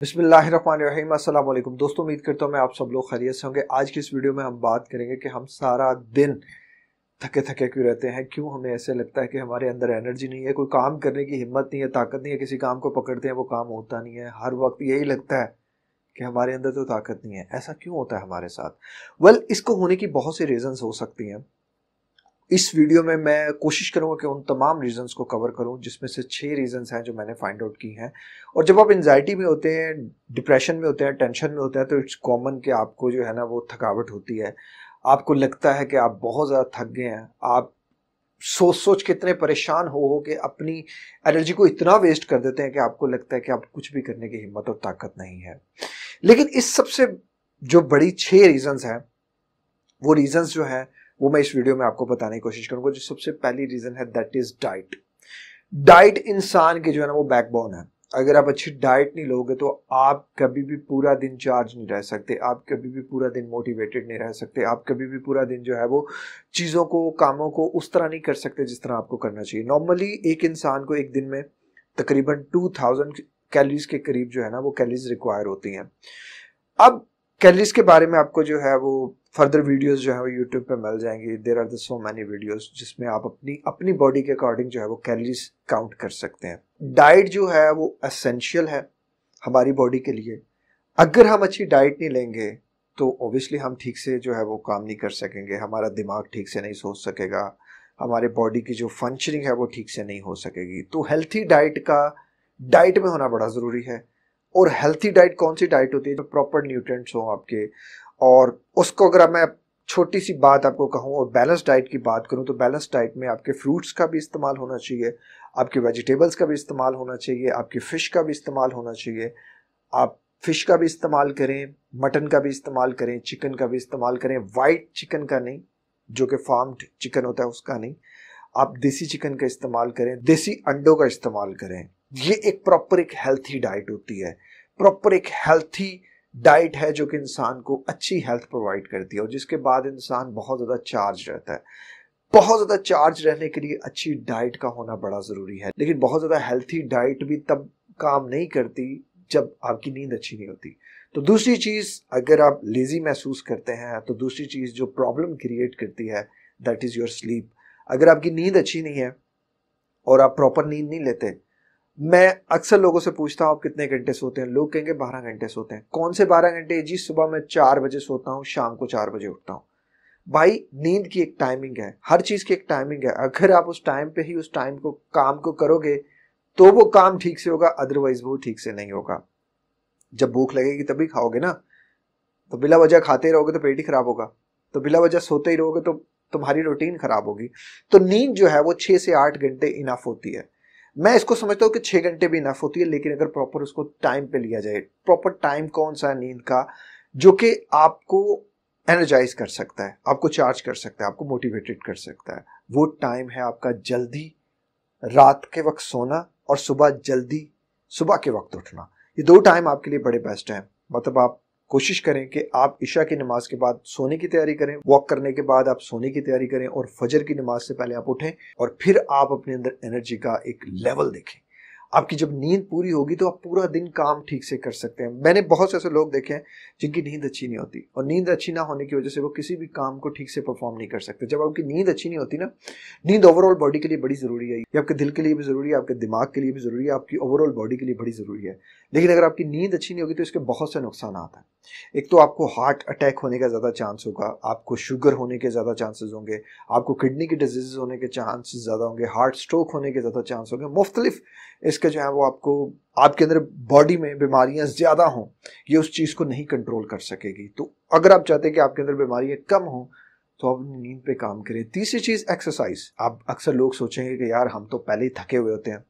बिसमीम अल्लाम दोस्तों उम्मीद करता हूँ मैं आप सब लोग खैरियत से होंगे आज की इस वीडियो में हम बात करेंगे कि हम सारा दिन थके थके क्यों रहते हैं क्यों हमें ऐसे लगता है कि हमारे अंदर एनर्जी नहीं है कोई काम करने की हिम्मत नहीं है ताकत नहीं है किसी काम को पकड़ते हैं वो काम होता नहीं है हर वक्त यही लगता है कि हमारे अंदर तो ताकत नहीं है ऐसा क्यों होता है हमारे साथ वेल well, इसको होने की बहुत सी रीज़न्स हो सकती हैं इस वीडियो में मैं कोशिश करूंगा कि उन तमाम रीजंस को कवर करूं जिसमें से छह रीजंस हैं जो मैंने फाइंड आउट की हैं और जब आप एनजाइटी में होते हैं डिप्रेशन में होते हैं टेंशन में होते हैं तो इट्स कॉमन कि आपको जो है ना वो थकावट होती है आपको लगता है कि आप बहुत ज़्यादा थक गए हैं आप सोच सोच के इतने परेशान हो हो कि अपनी एनर्जी को इतना वेस्ट कर देते हैं कि आपको लगता है कि आप कुछ भी करने की हिम्मत और ताकत नहीं है लेकिन इस सबसे जो बड़ी छः रीजंस हैं वो रीजंस जो हैं वो मैं इस वीडियो में आपको बताने की कोशिश करूंगा जो सबसे पहली रीज़न है दैट इज़ डाइट डाइट इंसान की जो है ना वो बैकबोन है अगर आप अच्छी डाइट नहीं लोगे तो आप कभी भी पूरा दिन चार्ज नहीं रह सकते आप कभी भी पूरा दिन मोटिवेटेड नहीं रह सकते आप कभी भी पूरा दिन जो है वो चीज़ों को कामों को उस तरह नहीं कर सकते जिस तरह आपको करना चाहिए नॉर्मली एक इंसान को एक दिन में तकरीबन टू थाउजेंड कैलरीज के करीब जो है ना वो कैलरीज रिक्वायर होती हैं अब कैलरीज के बारे में आपको जो है वो फर्दर वीडियोज जो है वो यूट्यूब पर मिल जाएंगी there are so many videos जिसमें आप अपनी अपनी बॉडी के अकॉर्डिंग जो है वो कैलरीज काउंट कर सकते हैं डाइट जो है वो असेंशियल है हमारी बॉडी के लिए अगर हम अच्छी डाइट नहीं लेंगे तो ओबियसली हम ठीक से जो है वो काम नहीं कर सकेंगे हमारा दिमाग ठीक से नहीं सोच सकेगा हमारे बॉडी की जो फंक्शनिंग है वो ठीक से नहीं हो सकेगी तो हेल्थी डाइट का डाइट में होना बड़ा ज़रूरी है और हेल्थी डाइट कौन सी डाइट होती है जो प्रॉपर न्यूट्रेंट्स हों आपके और उसको अगर मैं छोटी सी बात आपको कहूँ और बैलेंस डाइट की बात करूँ तो बैलेंस डाइट में आपके फ्रूट्स का भी इस्तेमाल होना चाहिए आपके वेजिटेबल्स का भी इस्तेमाल होना चाहिए आपके फ़िश का भी इस्तेमाल होना चाहिए आप फ़िश का भी इस्तेमाल करें मटन का भी इस्तेमाल करें चिकन का भी इस्तेमाल करें वाइट चिकन का नहीं जो कि फार्म्ड चिकन होता है उसका नहीं आप देसी चिकन का इस्तेमाल करें देसी अंडों का इस्तेमाल करें ये एक प्रॉपर एक हेल्थी डाइट होती है प्रॉपर एक हेल्थी डाइट है जो कि इंसान को अच्छी हेल्थ प्रोवाइड करती है और जिसके बाद इंसान बहुत ज़्यादा चार्ज रहता है बहुत ज़्यादा चार्ज रहने के लिए अच्छी डाइट का होना बड़ा ज़रूरी है लेकिन बहुत ज़्यादा हेल्थी डाइट भी तब काम नहीं करती जब आपकी नींद अच्छी नहीं होती तो दूसरी चीज़ अगर आप लेज़ी महसूस करते हैं तो दूसरी चीज़ जो प्रॉब्लम क्रिएट करती है दैट इज़ योर स्लीप अगर आपकी नींद अच्छी नहीं है और आप प्रॉपर नींद नहीं लेते मैं अक्सर लोगों से पूछता हूँ आप कितने घंटे सोते हैं लोग कहेंगे बारह घंटे सोते हैं कौन से बारह घंटे जी सुबह मैं चार बजे सोता हूँ शाम को चार बजे उठता हूँ भाई नींद की एक टाइमिंग है हर चीज़ की एक टाइमिंग है अगर आप उस टाइम पे ही उस टाइम को काम को करोगे तो वो काम ठीक से होगा अदरवाइज वो ठीक से नहीं होगा जब भूख लगेगी तभी खाओगे ना तो बिला वजह खाते रहोगे तो पेट ही खराब होगा तो बिला वजह सोते ही रहोगे तो तुम्हारी रूटीन खराब होगी तो नींद जो है वो छह से आठ घंटे इनफ होती है मैं इसको समझता हूँ कि छः घंटे भी इनफ होती है लेकिन अगर प्रॉपर उसको टाइम पे लिया जाए प्रॉपर टाइम कौन सा है नींद का जो कि आपको एनर्जाइज कर सकता है आपको चार्ज कर सकता है आपको मोटिवेटेड कर सकता है वो टाइम है आपका जल्दी रात के वक्त सोना और सुबह जल्दी सुबह के वक्त उठना ये दो टाइम आपके लिए बड़े बेस्ट हैं मतलब आप कोशिश करें कि आप ईशा की नमाज के बाद सोने की तैयारी करें वॉक करने के बाद आप सोने की तैयारी करें और फजर की नमाज से पहले आप उठें और फिर आप अपने अंदर एनर्जी का एक लेवल देखें आपकी जब नींद पूरी होगी तो आप पूरा दिन काम ठीक से कर सकते हैं मैंने बहुत से ऐसे लोग देखे हैं जिनकी नींद अच्छी नहीं होती और नींद अच्छी ना होने की वजह से वो किसी भी काम को ठीक से परफॉर्म नहीं कर सकते जब आपकी नींद अच्छी नहीं होती ना नींद ओवरऑल बॉडी के लिए बड़ी ज़रूरी है ये आपके दिल के लिए भी ज़रूरी है आपके दिमाग के लिए भी ज़रूरी है आपकी ओवरऑल बॉडी के लिए बड़ी ज़रूरी है लेकिन अगर आपकी नींद अच्छी नहीं होगी तो इसके बहुत से नुकसान आता है एक तो आपको हार्ट अटैक होने का ज़्यादा चांस होगा आपको शुगर होने के ज़्यादा चांसेस होंगे आपको किडनी की डिजीज़ होने के चांस ज़्यादा होंगे हार्ट स्ट्रोक होने के ज़्यादा चांस होंगे मुख्तलिफ इसके का जो है वो आपको आपके अंदर बॉडी में बीमारियां ज़्यादा हों ये उस चीज़ को नहीं कंट्रोल कर सकेगी तो अगर आप चाहते हैं कि आपके अंदर बीमारियां कम हों तो आप नींद पे काम करें तीसरी चीज़ एक्सरसाइज आप अक्सर लोग सोचेंगे कि यार हम तो पहले ही थके हुए होते हैं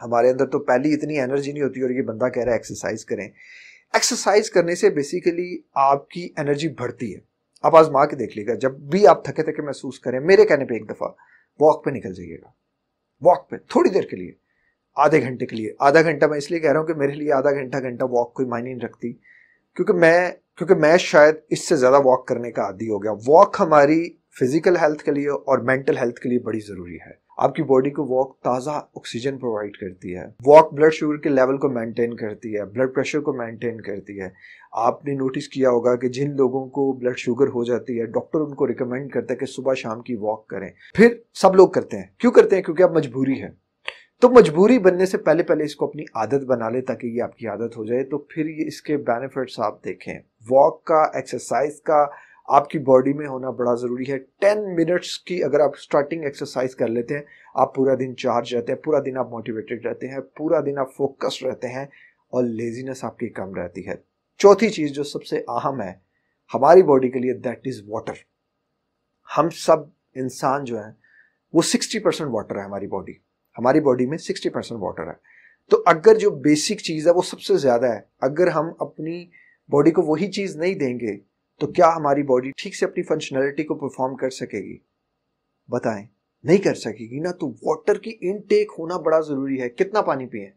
हमारे अंदर तो पहले ही इतनी एनर्जी नहीं होती और ये बंदा कह रहा है एक्सरसाइज करें एक्सरसाइज करने से बेसिकली आपकी एनर्जी बढ़ती है आप आजमा के देख लीजिएगा जब भी आप थके थके महसूस करें मेरे कहने पर एक दफ़ा वॉक पे निकल जाइएगा वॉक पे थोड़ी देर के लिए आधे घंटे के लिए आधा घंटा मैं इसलिए कह रहा हूँ कि मेरे लिए आधा घंटा घंटा वॉक कोई मायने नहीं रखती क्योंकि मैं क्योंकि मैं शायद इससे ज़्यादा वॉक करने का आदि हो गया वॉक हमारी फिजिकल हेल्थ के लिए और मेंटल हेल्थ के लिए बड़ी ज़रूरी है आपकी बॉडी को वॉक ताज़ा ऑक्सीजन प्रोवाइड करती है वॉक ब्लड शुगर के लेवल को मेंटेन करती है ब्लड प्रेशर को मेंटेन करती है आपने नोटिस किया होगा कि जिन लोगों को ब्लड शुगर हो जाती है डॉक्टर उनको रिकमेंड करता है कि सुबह शाम की वॉक करें फिर सब लोग करते हैं क्यों करते हैं क्योंकि अब मजबूरी है तो मजबूरी बनने से पहले पहले इसको अपनी आदत बना ले ताकि ये आपकी आदत हो जाए तो फिर ये इसके बेनिफिट्स आप देखें वॉक का एक्सरसाइज का आपकी बॉडी में होना बड़ा ज़रूरी है टेन मिनट्स की अगर आप स्टार्टिंग एक्सरसाइज कर लेते हैं आप पूरा दिन चार्ज रहते हैं पूरा दिन आप मोटिवेटेड रहते हैं पूरा दिन आप फोकस रहते हैं और लेजीनेस आपकी कम रहती है चौथी चीज़ जो सबसे अहम है हमारी बॉडी के लिए दैट इज़ वाटर हम सब इंसान जो हैं वो सिक्सटी परसेंट वाटर है हमारी बॉडी हमारी बॉडी में सिक्सटी परसेंट वाटर है तो अगर जो बेसिक चीज़ है वो सबसे ज़्यादा है अगर हम अपनी बॉडी को वही चीज़ नहीं देंगे तो क्या हमारी बॉडी ठीक से अपनी फंक्शनैलिटी को परफॉर्म कर सकेगी बताएं नहीं कर सकेगी ना तो वाटर की इनटेक होना बड़ा ज़रूरी है कितना पानी पिए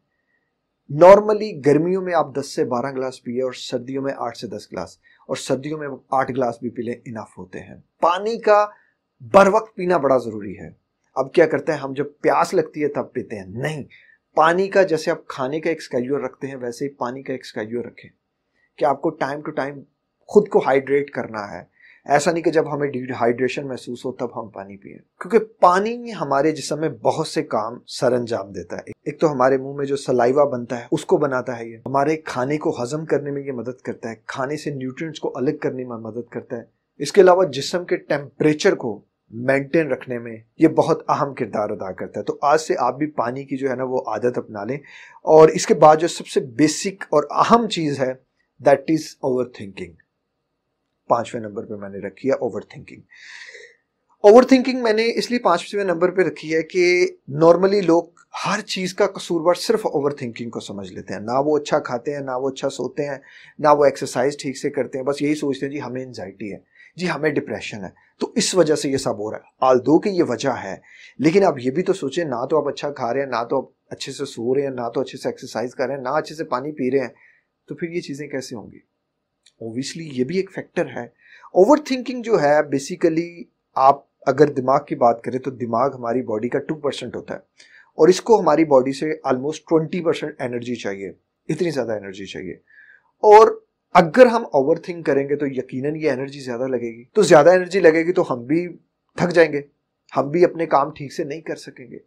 नॉर्मली गर्मियों में आप 10 से 12 गिलास पिए और सर्दियों में 8 से 10 गिलास और सर्दियों में 8 गिलास भी पी लें इनफ होते हैं पानी का बर वक्त पीना बड़ा ज़रूरी है अब क्या करते हैं हम जब प्यास लगती है तब पीते हैं नहीं पानी का जैसे आप खाने का एक स्कैजुअल रखते हैं वैसे ही पानी का एक स्कैजुअल रखें कि आपको टाइम टू टाइम खुद को हाइड्रेट करना है ऐसा नहीं कि जब हमें डिहाइड्रेशन महसूस हो तब हम पानी पिए क्योंकि पानी हमारे जिसम में बहुत से काम सर अंजाम देता है एक तो हमारे मुंह में जो सलाइवा बनता है उसको बनाता है ये हमारे खाने को हजम करने में ये मदद करता है खाने से न्यूट्रिएंट्स को अलग करने में मदद करता है इसके अलावा जिसम के टेम्परेचर को मेंटेन रखने में ये बहुत अहम किरदार अदा करता है तो आज से आप भी पानी की जो है ना वो आदत अपना लें और इसके बाद जो सबसे बेसिक और अहम चीज़ है दैट इज़ ओवर थिंकिंग पाँचवें नंबर पे मैंने रखी है ओवर थिंकिंग ओवर थिंकिंग मैंने इसलिए पाँचवें नंबर पे रखी है कि नॉर्मली लोग हर चीज़ का कसूरवार सिर्फ ओवर थिंकिंग को समझ लेते हैं ना वो अच्छा खाते हैं ना वो अच्छा सोते हैं ना वो एक्सरसाइज ठीक से करते हैं बस यही सोचते हैं जी हमें एनजाइटी है जी हमें हाँ, डिप्रेशन है तो इस वजह से ये सब हो रहा है आल दो की ये वजह है लेकिन आप ये भी तो सोचें ना तो आप अच्छा खा रहे हैं ना तो आप अच्छे से सो रहे हैं ना तो अच्छे से एक्सरसाइज कर रहे हैं ना अच्छे से पानी पी रहे हैं तो फिर ये चीज़ें कैसे होंगी ओबियसली ये भी एक फैक्टर है ओवर थिंकिंग जो है बेसिकली आप अगर दिमाग की बात करें तो दिमाग हमारी बॉडी का टू परसेंट होता है और इसको हमारी बॉडी से ऑलमोस्ट ट्वेंटी परसेंट एनर्जी चाहिए इतनी ज़्यादा एनर्जी चाहिए और अगर हम ओवर थिंक करेंगे तो यकीनन ये एनर्जी ज़्यादा लगेगी तो ज़्यादा एनर्जी लगेगी तो हम भी थक जाएंगे हम भी अपने काम ठीक से नहीं कर सकेंगे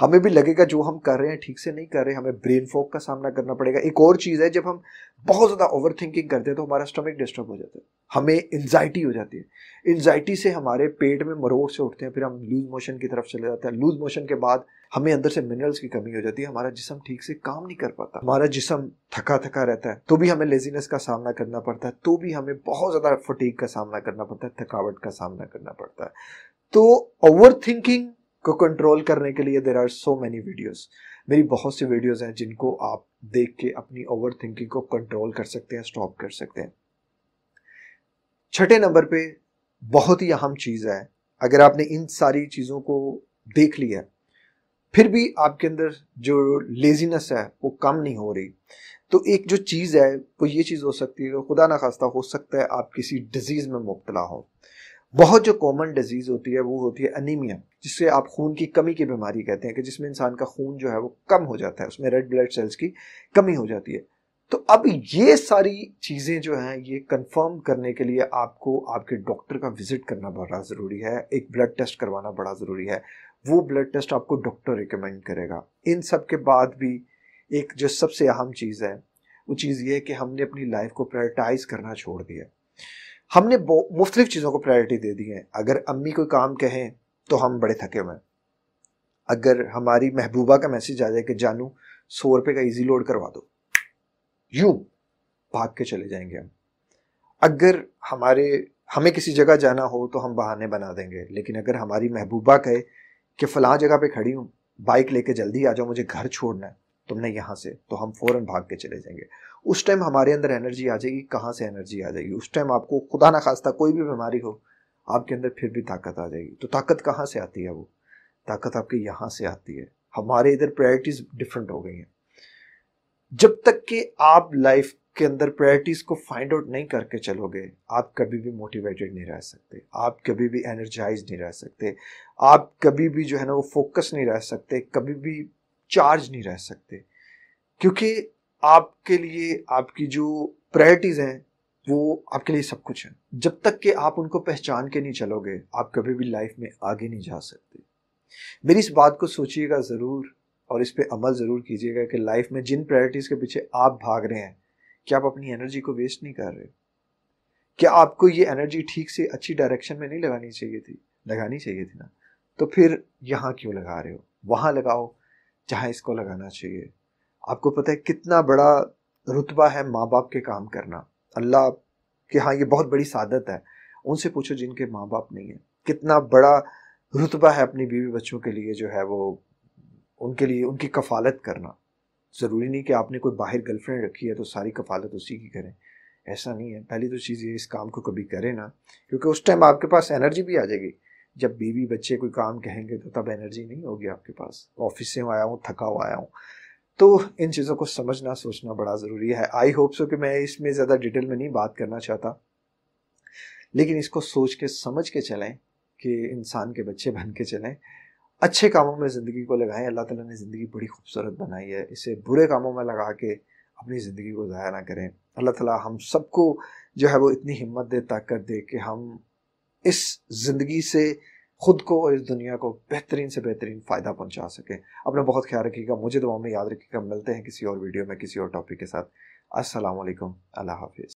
हमें भी लगेगा जो हम कर रहे हैं ठीक से नहीं कर रहे हमें ब्रेन फॉग का सामना करना पड़ेगा एक और चीज़ है जब हम बहुत ज़्यादा ओवर थिंकिंग करते हैं तो हमारा स्टमक डिस्टर्ब हो जाता है हमें एनजाइटी हो जाती है एनजाइटी से हमारे पेट में मरोड़ से उठते हैं फिर हम लूज मोशन की तरफ चले जाते हैं लूज मोशन के बाद हमें अंदर से मिनरल्स की कमी हो जाती है हमारा जिसम ठीक से काम नहीं कर पाता हमारा जिसम थका थका रहता है तो भी हमें लेजीनेस का सामना करना पड़ता है तो भी हमें बहुत ज़्यादा फटीक का सामना करना पड़ता है थकावट का सामना करना पड़ता है तो ओवर थिंकिंग को कंट्रोल करने के लिए there are so many videos मेरी बहुत सी वीडियोज हैं जिनको आप देख के अपनी ओवर थिंकिंग को कंट्रोल कर सकते हैं स्टॉप कर सकते हैं छठे नंबर पे बहुत ही अहम चीज़ है अगर आपने इन सारी चीज़ों को देख लिया फिर भी आपके अंदर जो लेजीनेस है वो कम नहीं हो रही तो एक जो चीज़ है वो ये चीज़ हो सकती है खुदा ना खास्ता हो सकता है आप किसी डिजीज़ में मुबतला हो बहुत जो कॉमन डिजीज़ होती है वो होती है अनिमिया जिससे आप खून की कमी की बीमारी कहते हैं कि जिसमें इंसान का खून जो है वो कम हो जाता है उसमें रेड ब्लड सेल्स की कमी हो जाती है तो अब ये सारी चीज़ें जो हैं ये कंफर्म करने के लिए आपको आपके डॉक्टर का विज़िट करना बड़ा ज़रूरी है एक ब्लड टेस्ट करवाना बड़ा ज़रूरी है वो ब्लड टेस्ट आपको डॉक्टर रिकमेंड करेगा इन सब के बाद भी एक जो सबसे अहम चीज़ है वो चीज़ ये है कि हमने अपनी लाइफ को प्रायोरिटाइज करना छोड़ दिया हमने मुख्तलिफ चीज़ों को प्रायोरिटी दे दी है अगर अम्मी कोई काम कहें तो हम बड़े थके हुए हैं अगर हमारी महबूबा का मैसेज आ जाए कि जानू सौ रुपये का इजी लोड करवा दो यूं भाग के चले जाएंगे हम अगर हमारे हमें किसी जगह जाना हो तो हम बहाने बना देंगे लेकिन अगर हमारी महबूबा कहे कि फ़लाँ जगह पे खड़ी हूँ बाइक लेके जल्दी आ जाओ मुझे घर छोड़ना है तुमने यहाँ से तो हम फ़ौरन भाग के चले जाएंगे उस टाइम हमारे अंदर एनर्जी आ जाएगी कहाँ से एनर्जी आ जाएगी उस टाइम आपको खुदा ना खास्ता कोई भी बीमारी हो आपके अंदर फिर भी ताकत आ जाएगी तो ताकत कहाँ से आती है वो ताकत आपके यहाँ से आती है हमारे इधर प्रायोरिटीज़ डिफरेंट हो गई हैं जब तक कि आप लाइफ के अंदर प्रायोरिटीज़ को फाइंड आउट नहीं करके चलोगे आप कभी भी मोटिवेटेड नहीं रह सकते आप कभी भी एनर्जाइज नहीं रह सकते आप कभी भी जो है ना वो फोकस नहीं रह सकते कभी भी चार्ज नहीं रह सकते क्योंकि आपके लिए आपकी जो प्रायोरिटीज़ हैं वो आपके लिए सब कुछ है जब तक कि आप उनको पहचान के नहीं चलोगे आप कभी भी लाइफ में आगे नहीं जा सकते मेरी इस बात को सोचिएगा ज़रूर और इस पर अमल ज़रूर कीजिएगा कि लाइफ में जिन प्रायोरिटीज़ के पीछे आप भाग रहे हैं क्या आप अपनी एनर्जी को वेस्ट नहीं कर रहे क्या आपको ये एनर्जी ठीक से अच्छी डायरेक्शन में नहीं लगानी चाहिए थी लगानी चाहिए थी ना तो फिर यहाँ क्यों लगा रहे हो वहाँ लगाओ जहाँ इसको लगाना चाहिए आपको पता है कितना बड़ा रुतबा है माँ बाप के काम करना अल्लाह के हाँ ये बहुत बड़ी सादत है उनसे पूछो जिनके माँ बाप नहीं है कितना बड़ा रुतबा है अपनी बीवी बच्चों के लिए जो है वो उनके लिए उनकी कफालत करना ज़रूरी नहीं कि आपने कोई बाहर गर्लफ्रेंड रखी है तो सारी कफालत उसी की करें ऐसा नहीं है पहली तो चीज़ ये इस काम को कभी करें ना क्योंकि उस टाइम आपके पास एनर्जी भी आ जाएगी जब बीवी बच्चे कोई काम कहेंगे तो तब एनर्जी नहीं होगी आपके पास ऑफिस से आया हूँ थका हुआ आया हूँ तो इन चीज़ों को समझना सोचना बड़ा ज़रूरी है आई होप सो कि मैं इसमें ज़्यादा डिटेल में नहीं बात करना चाहता लेकिन इसको सोच के समझ के चलें कि इंसान के बच्चे बन के चलें अच्छे कामों में ज़िंदगी को लगाएं अल्लाह ताला ने ज़िंदगी बड़ी खूबसूरत बनाई है इसे बुरे कामों में लगा के अपनी ज़िंदगी को ज़ाया ना करें अल्लाह ताला हम सबको जो है वो इतनी हिम्मत दे ताकत दे कि हम इस ज़िंदगी से खुद को और इस दुनिया को बेहतरीन से बेहतरीन फ़ायदा पहुंचा सके अपना बहुत ख्याल रखिएगा मुझे दुआ में याद रखिएगा मिलते हैं किसी और वीडियो में किसी और टॉपिक के साथ असलम अल्लाह हाफिज़